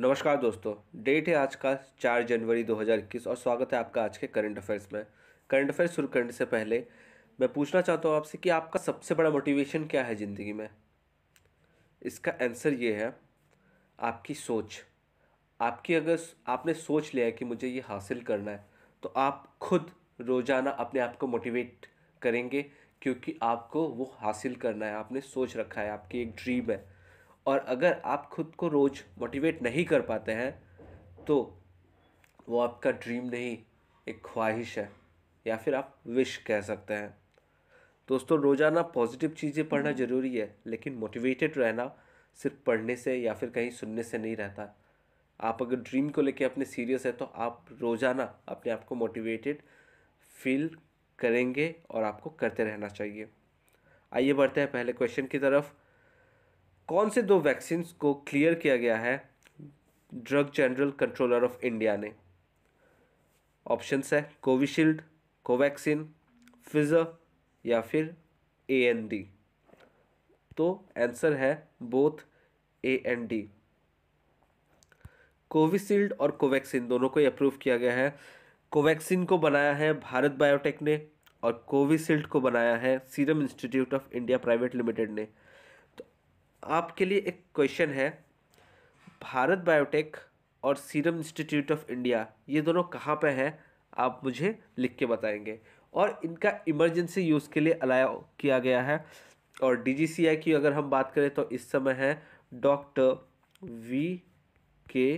नमस्कार दोस्तों डेट है आज का चार जनवरी 2021 और स्वागत है आपका आज के करंट अफेयर्स में करंट अफेयर्स शुरू करने से पहले मैं पूछना चाहता हूँ आपसे कि आपका सबसे बड़ा मोटिवेशन क्या है ज़िंदगी में इसका आंसर ये है आपकी सोच आपकी अगर आपने सोच लिया है कि मुझे ये हासिल करना है तो आप खुद रोज़ाना अपने आप को मोटिवेट करेंगे क्योंकि आपको वो हासिल करना है आपने सोच रखा है आपकी एक ड्रीम है और अगर आप खुद को रोज़ मोटिवेट नहीं कर पाते हैं तो वो आपका ड्रीम नहीं एक ख्वाहिश है या फिर आप विश कह सकते हैं दोस्तों रोज़ाना पॉजिटिव चीज़ें पढ़ना ज़रूरी है लेकिन मोटिवेटेड रहना सिर्फ पढ़ने से या फिर कहीं सुनने से नहीं रहता आप अगर ड्रीम को लेकर अपने सीरियस है तो आप रोज़ाना अपने आप को मोटिवेटेड फील करेंगे और आपको करते रहना चाहिए आइए बढ़ते हैं पहले क्वेश्चन की तरफ कौन से दो वैक्सीन को क्लियर किया गया है drug general controller of India ने ऑप्शंस है कोविशील्ड कोवैक्सिन फिजर या फिर ए एन डी तो आंसर है both A and D Covishield और कोवैक्सीन दोनों को अप्रूव किया गया है कोवैक्सीन को बनाया है भारत बायोटेक ने और कोविशील्ड को बनाया है Serum Institute of India private limited ने आपके लिए एक क्वेश्चन है भारत बायोटेक और सीरम इंस्टीट्यूट ऑफ इंडिया ये दोनों कहाँ पे हैं आप मुझे लिख के बताएंगे और इनका इमरजेंसी यूज़ के लिए अलाया किया गया है और डीजीसीआई की अगर हम बात करें तो इस समय है डॉक्टर वी के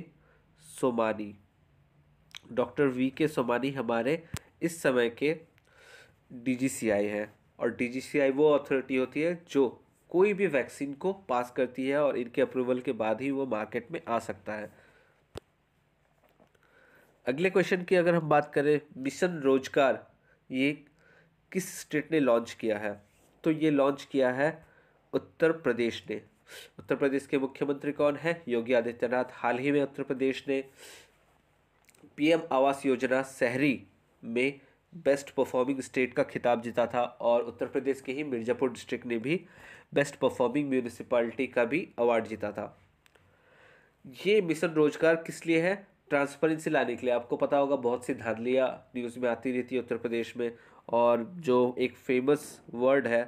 सोमानी डॉक्टर वी के सोमानी हमारे इस समय के डीजीसीआई हैं और डीजीसीआई वो अथॉरिटी होती है जो कोई भी वैक्सीन को पास करती है और इनके अप्रूवल के बाद ही वो मार्केट में आ सकता है अगले क्वेश्चन की अगर हम बात करें मिशन रोजगार ये किस स्टेट ने लॉन्च किया है तो ये लॉन्च किया है उत्तर प्रदेश ने उत्तर प्रदेश के मुख्यमंत्री कौन है योगी आदित्यनाथ हाल ही में उत्तर प्रदेश ने पीएम आवास योजना शहरी में बेस्ट परफॉर्मिंग स्टेट का खिताब जीता था और उत्तर प्रदेश के ही मिर्ज़ापुर डिस्ट्रिक्ट ने भी बेस्ट परफॉर्मिंग म्यूनिसपाल्टी का भी अवार्ड जीता था ये मिशन रोजगार किस लिए है ट्रांसपेरेंसी लाने के लिए आपको पता होगा बहुत सी धांधलियाँ न्यूज़ में आती रहती है उत्तर प्रदेश में और जो एक फेमस वर्ड है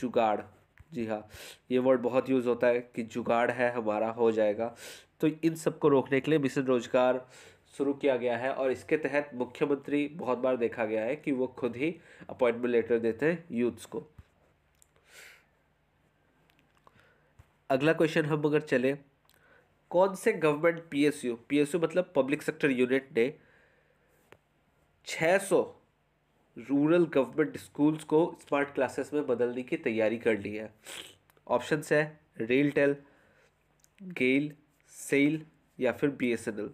जुगाड़ जी हाँ ये वर्ड बहुत यूज़ होता है कि जुगाड़ है हमारा हो जाएगा तो इन सब को रोकने के लिए मिशन रोजगार शुरू किया गया है और इसके तहत मुख्यमंत्री बहुत बार देखा गया है कि वो खुद ही अपॉइंटमेंट लेटर देते हैं यूथ्स को अगला क्वेश्चन हम अगर चले कौन से गवर्नमेंट पीएसयू पीएसयू मतलब पब्लिक सेक्टर यूनिट ने 600 रूरल गवर्नमेंट स्कूल्स को स्मार्ट क्लासेस में बदलने की तैयारी कर ली है ऑप्शन है रेल टेल गेल सेल या फिर बीएसएनएल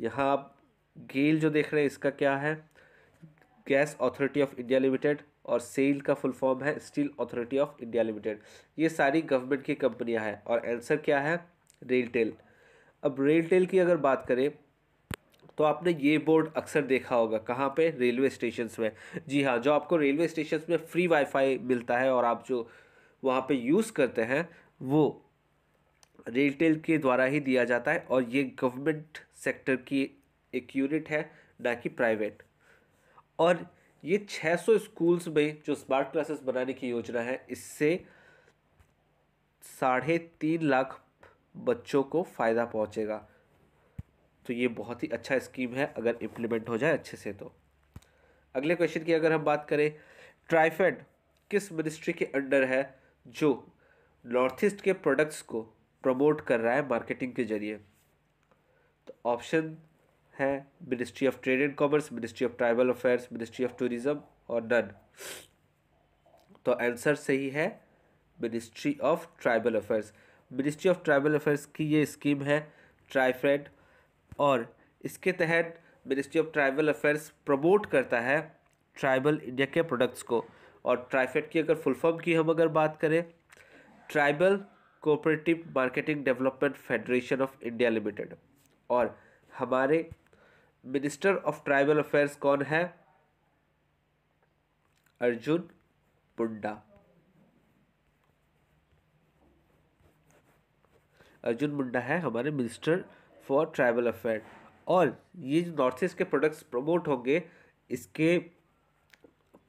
यहाँ आप गेल जो देख रहे हैं इसका क्या है gas authority of India limited और सेल का फुल फॉर्म है steel authority of India limited ये सारी गवर्नमेंट की कंपनियां हैं और आंसर क्या है रेलटेल अब रेलटेल की अगर बात करें तो आपने ये बोर्ड अक्सर देखा होगा कहाँ पे रेलवे स्टेशन में जी हाँ जो आपको रेलवे स्टेशन में फ्री वाईफाई मिलता है और आप जो वहाँ पर यूज़ करते हैं वो रिटेल के द्वारा ही दिया जाता है और ये गवर्नमेंट सेक्टर की एक यूनिट है ना कि प्राइवेट और ये 600 स्कूल्स में जो स्मार्ट क्लासेस बनाने की योजना है इससे साढ़े तीन लाख बच्चों को फ़ायदा पहुंचेगा तो ये बहुत ही अच्छा स्कीम है अगर इम्प्लीमेंट हो जाए अच्छे से तो अगले क्वेश्चन की अगर हम बात करें ट्राइफेड किस मिनिस्ट्री के अंडर है जो नॉर्थ ईस्ट के प्रोडक्ट्स को प्रमोट कर रहा है मार्केटिंग के जरिए तो ऑप्शन है ministry of trade and commerce ministry of tribal affairs ministry of tourism और नन तो आंसर सही है ministry of tribal affairs ministry of tribal affairs की ये स्कीम है ट्राइफ्रेड और इसके तहत ministry of tribal affairs promote करता है ट्राइबल इंडिया के प्रोडक्ट्स को और ट्राइफेड की अगर फुल फॉर्म की हम अगर बात करें tribal cooperative marketing development federation of India limited और हमारे मिनिस्टर ऑफ ट्राइबल अफेयर्स कौन है अर्जुन मुंडा अर्जुन मुंडा है हमारे मिनिस्टर फॉर ट्राइबल अफेयर और ये जो नॉर्थ ईस्ट के प्रोडक्ट्स प्रमोट होंगे इसके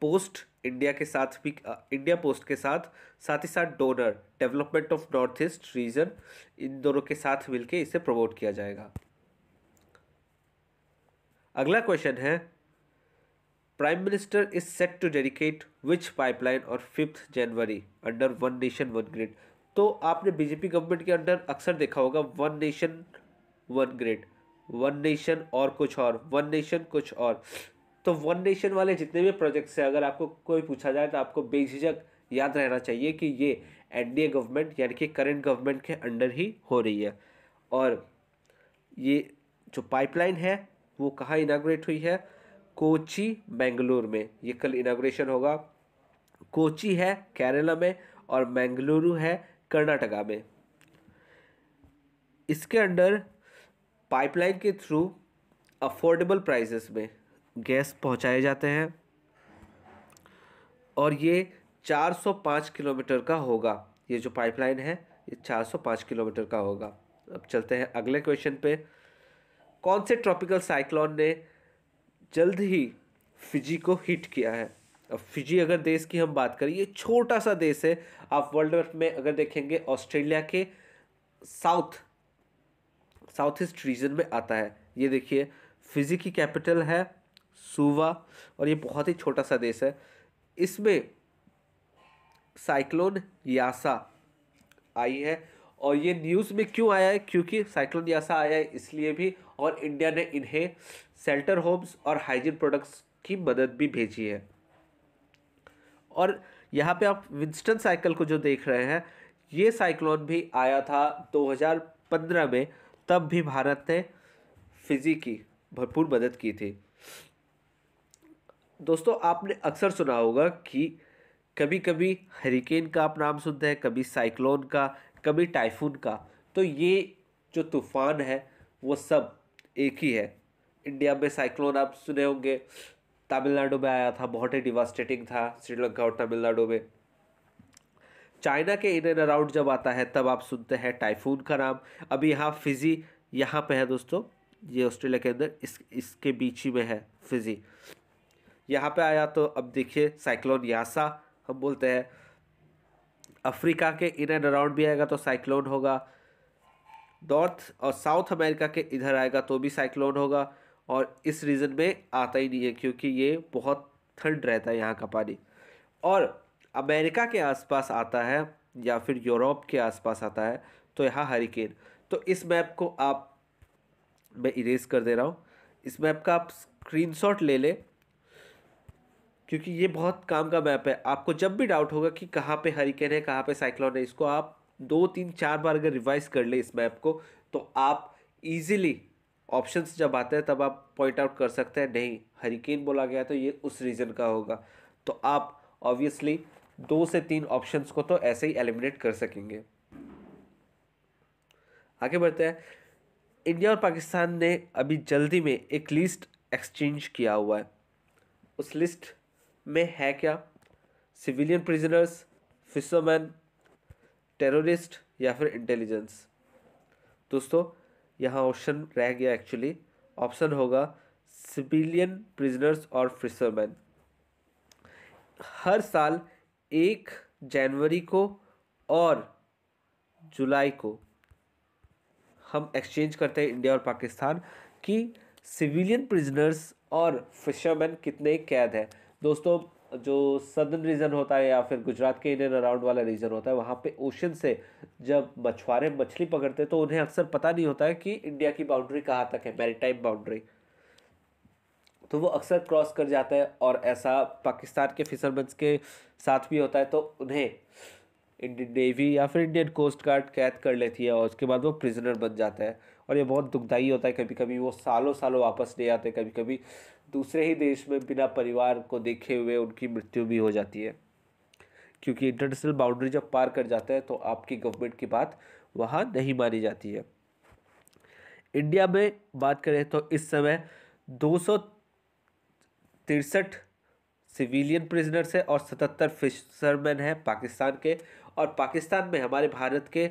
पोस्ट इंडिया के साथ भी इंडिया पोस्ट के साथ साथ ही साथ donor development of north east region इन दोनों के साथ मिलकर इसे प्रमोट किया जाएगा अगला क्वेश्चन है prime minister is set to dedicate which pipeline और फिफ्थ जनवरी under one nation one grid तो आपने बीजेपी गवर्नमेंट के अंडर अक्सर देखा होगा one nation one grid one nation और कुछ और वन नेशन कुछ और तो वन नेशन वाले जितने भी प्रोजेक्ट्स हैं अगर आपको कोई पूछा जाए तो आपको बेझिझक याद रहना चाहिए कि ये एनडीए गवर्नमेंट यानी कि करंट गवर्नमेंट के अंडर ही हो रही है और ये जो पाइपलाइन है वो कहाँ इनाग्रेट हुई है कोची बेंगलुरु में ये कल इनाग्रेशन होगा कोची है केरला में और बेंगलुरु है कर्नाटका में इसके अंडर पाइपलाइन के थ्रू अफोर्डेबल प्राइसेस में गैस पहुंचाए जाते हैं और ये 405 किलोमीटर का होगा ये जो पाइपलाइन है ये 405 किलोमीटर का होगा अब चलते हैं अगले क्वेश्चन पे कौन से ट्रॉपिकल साइक्लॉन ने जल्द ही फिजी को हिट किया है अब फिजी अगर देश की हम बात करें ये छोटा सा देश है आप वर्ल्ड मैप में अगर देखेंगे ऑस्ट्रेलिया के साउथ साउथ ईस्ट रीजन में आता है ये देखिए फिजी की कैपिटल है सुवा और ये बहुत ही छोटा सा देश है इसमें साइक्लोन यासा आई है और ये न्यूज़ में क्यों आया है क्योंकि साइक्लोन यासा आया है इसलिए भी और इंडिया ने इन्हें सेल्टर होम्स और हाइजीन प्रोडक्ट्स की मदद भी भेजी है और यहाँ पे आप विंस्टन साइकिल को जो देख रहे हैं ये साइक्लोन भी आया था 2015 में तब भी भारत ने फिजी की भरपूर मदद की थी दोस्तों आपने अक्सर सुना होगा कि कभी कभी हरिकेन का आप नाम सुनते हैं कभी साइक्लोन का कभी टाइफून का तो ये जो तूफ़ान है वो सब एक ही है इंडिया में साइक्लोन आप सुने होंगे तमिलनाडु में आया था बहुत ही डिवास्टेटिंग था श्रीलंका और तमिलनाडु में चाइना के इन एंड अराउंड जब आता है तब आप सुनते हैं टाइफून का नाम अभी यहाँ फिजी यहाँ पे है दोस्तों ये ऑस्ट्रेलिया के अंदर इस इसके बीच ही में है फिजी यहाँ पे आया तो अब देखिए साइक्लोन यासा हम बोलते हैं अफ्रीका के इन एंड अराउंड भी आएगा तो साइक्लोन होगा नॉर्थ और साउथ अमेरिका के इधर आएगा तो भी साइक्लोन होगा और इस रीजन में आता ही नहीं है क्योंकि ये बहुत ठंड रहता है यहाँ का पानी और अमेरिका के आसपास आता है या फिर यूरोप के आसपास आता है तो यहाँ हरिकेन तो इस मैप को आप मैं इरेज कर दे रहा हूँ इस मैप का आप स्क्रीनशॉट ले लें क्योंकि ये बहुत काम का मैप है आपको जब भी डाउट होगा कि कहाँ पे हरिकेन है कहाँ पे साइक्लोन है इसको आप दो तीन चार बार अगर रिवाइज कर ले इस मैप को तो आप इजीली ऑप्शंस जब आते हैं तब आप पॉइंट आउट कर सकते हैं नहीं हरिकेन बोला गया तो ये उस रीजन का होगा तो आप ऑब्वियसली दो से तीन ऑप्शंस को तो ऐसे ही एलिमिनेट कर सकेंगे आगे बढ़ते हैं इंडिया और पाकिस्तान ने अभी जल्दी में एक लिस्ट एक्सचेंज किया हुआ है उस लिस्ट में है क्या सिविलियन प्रिजनर्स फिशरमैन टेररिस्ट या फिर इंटेलिजेंस दोस्तों यहाँ ऑप्शन रह गया एक्चुअली ऑप्शन होगा सिविलियन प्रिजनर्स और फिशरमैन हर साल एक जनवरी को और जुलाई को हम एक्सचेंज करते हैं इंडिया और पाकिस्तान कि सिविलियन प्रिजनर्स और फिशरमैन कितने कैद हैं दोस्तों जो सदर्न रीजन होता है या फिर गुजरात के इन अराउंड वाला रीजन होता है वहाँ पे ओशन से जब मछुआरे मछली पकड़ते हैं तो उन्हें अक्सर पता नहीं होता है कि इंडिया की बाउंड्री कहाँ तक है मैरीटाइम बाउंड्री तो वो अक्सर क्रॉस कर जाता है और ऐसा पाकिस्तान के फिशरमैन के साथ भी होता है तो उन्हें इंडियन नेवी या फिर इंडियन कोस्ट गार्ड कैद कर लेती है और उसके बाद वो प्रिजनर बन जाता है और ये बहुत दुखदाई होता है कभी कभी वो सालों सालों वापस नहीं आते कभी कभी दूसरे ही देश में बिना परिवार को देखे हुए उनकी मृत्यु भी हो जाती है क्योंकि इंटरनेशनल बाउंड्री जब पार कर जाता है तो आपकी गवर्नमेंट की बात वहाँ नहीं मानी जाती है इंडिया में बात करें तो इस समय दो सौ तिरसठ सिविलियन प्रिजनर्स हैं और सतहत्तर फिशरमैन हैं पाकिस्तान के और पाकिस्तान में हमारे भारत के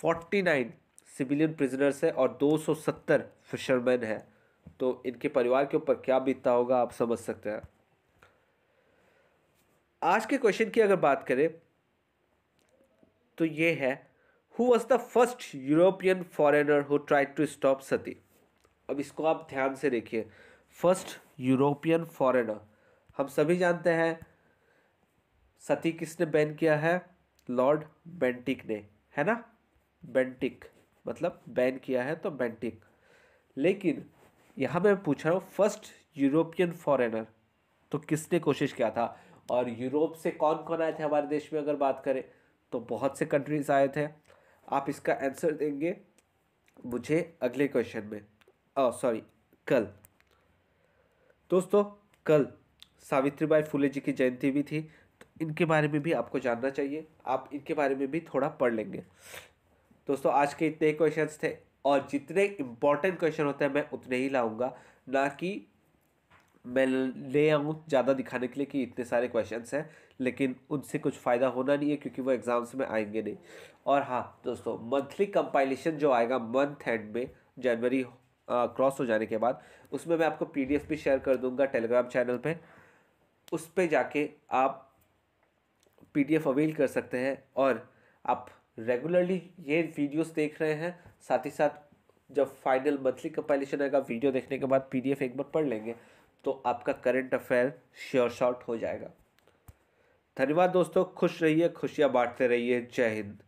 फोर्टी नाइन सिविलियन प्रिजनर्स हैं और दो सौ सत्तर फिशरमैन हैं तो इनके परिवार के ऊपर क्या बीतता होगा आप समझ सकते हैं आज के क्वेश्चन की अगर बात करें तो ये है who was the first European foreigner who try to stop sati अब इसको आप ध्यान से देखिए फर्स्ट यूरोपियन फॉरेनर हम सभी जानते हैं सती किसने बैन किया है लॉर्ड बेंटिक ने है ना बेंटिक मतलब बैन किया है तो बेंटिक लेकिन यहाँ मैं पूछ रहा हूँ फर्स्ट यूरोपियन फॉरेनर तो किसने कोशिश किया था और यूरोप से कौन कौन आए थे हमारे देश में अगर बात करें तो बहुत से कंट्रीज आए थे आप इसका आंसर देंगे मुझे अगले क्वेश्चन में सॉरी oh, कल दोस्तों कल सावित्रीबाई फुले जी की जयंती भी थी तो इनके बारे में भी आपको जानना चाहिए आप इनके बारे में भी थोड़ा पढ़ लेंगे दोस्तों आज के इतने क्वेश्चंस थे और जितने इम्पॉर्टेंट क्वेश्चन होते हैं मैं उतने ही लाऊंगा ना कि मैं ले आऊँ ज़्यादा दिखाने के लिए कि इतने सारे क्वेश्चन हैं लेकिन उनसे कुछ फ़ायदा होना नहीं है क्योंकि वो एग्ज़ाम्स में आएंगे नहीं और हाँ दोस्तों मंथली कंपाइलेशन जो आएगा मंथ एंड में जनवरी क्रॉस हो जाने के बाद उसमें मैं आपको एफ भी शेयर कर दूँगा टेलीग्राम चैनल पर उस पर जाके आप एफ अवेल कर सकते हैं और आप रेगुलरली ये वीडियोस देख रहे हैं साथ ही साथ जब फाइनल मंथली कंपाइलेशन आएगा वीडियो देखने के बाद पीडीएफ एक बार पढ़ लेंगे तो आपका करंट अफेयर श्योर शॉर्ट हो जाएगा धन्यवाद दोस्तों खुश रहिए खुशियाँ बांटते रहिए जय हिंद